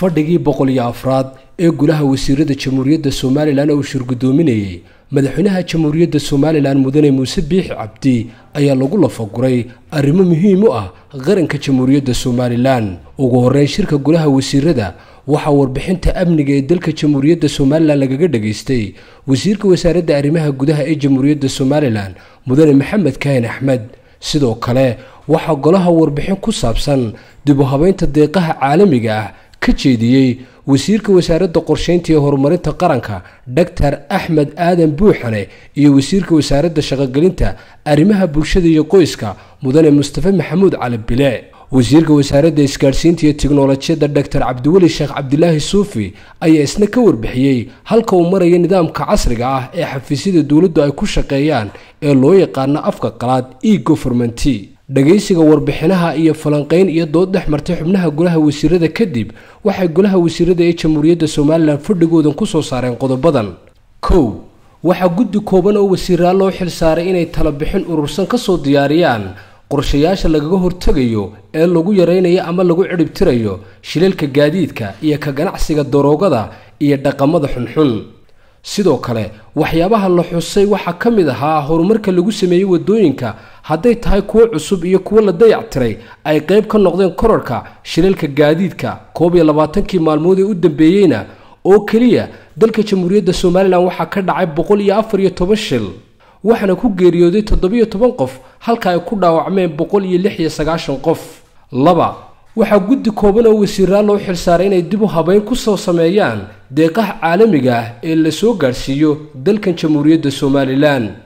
fadhigii boqol iyo afraad ee golaha wasiirada jamhuuriyadda somalilan uu shirgudoominayey madaxweynaha jamhuuriyadda somalilan mudane muuse biixi cabdi ayaa lagu lafaguray arrimo muhiim u ah qaranka jamhuuriyadda somalilan ugu horreyn shirka golaha wasiirada waxaa warbixinta amniga ee dalka jamhuuriyadda somalilan lagaga dhagaystay wasiirka wasaaradda arrimaha gudaha ee jamhuuriyadda somalilan mudane maxamed kahin axmed sidoo kale waxaa golaha warbixin ku saabsan dib u habeynta deeqaha caalamiga ah ka jeediyey wasiirka wasaaradda qorsheynta iyo horumarinta qaranka dhoktar axmed aadan buuxane iyo wasiirka wasaaradda shaqogelinta arrimaha bulshada iyo qoyska mudane mustafe maxamuud cali bile wasiirka wasaaradda isgaadhsiinta iyo tiknolojiyadda dhoktar cabdiweli sheekh cabdilaahi suufi ayaa isna ka warbixiyey halka uu maraya nidaamka casriga ah ee xafiisyada dowladdu ay ku shaqeeyaan ee loo yaqaano afka qalaad e goverment dhagaysiga warbixinaha iyo falanqayn iyo dood dhex martay xubnaha golaha wasiirada kadib waxay golaha wasiirada ee jamhuuriyadda somalilan fadhigoodan ku soo saareen qodobadan kow waxaa guddi kooban oo wasiiraa loo xil saaray inay talabixin urursan ka soo diyaariyaan qorshayaasha lagaga hortegayo ee lagu yaraynayo ama lagu cidhibtirayo shilalka gaadiidka iyo ka ganacsiga daroogada iyo dhaqamada xunxun sidoo kale waxyaabaha la xusay waxaa ka mid ahaa horumarka lagu sameeyey wadooyinka hadday tahay kuwo cusub iyo kuwo la dayactiray ay qayb ka noqdeen korarka shilalka gaadiidka koob iyo labaatankii maalmood ee u dambeeyeyna oo keliya dalka jamhuuriyadda somalilan waxaa ka dhacay boqol iyo afar iyo toban shil waxaana ku geeriyooday toddobiiyo toban qof halka ay ku dhaawacmeen boqol iyo lix iyo sagaashan qof laba waxaa guddi kooban oo wasiiraa loo xilsaaray inay dib u habeyn ku soo sameeyaan deeqaha caalamiga ah ee la soo gaadhsiiyo dalkan jamhuuriyadda somalilan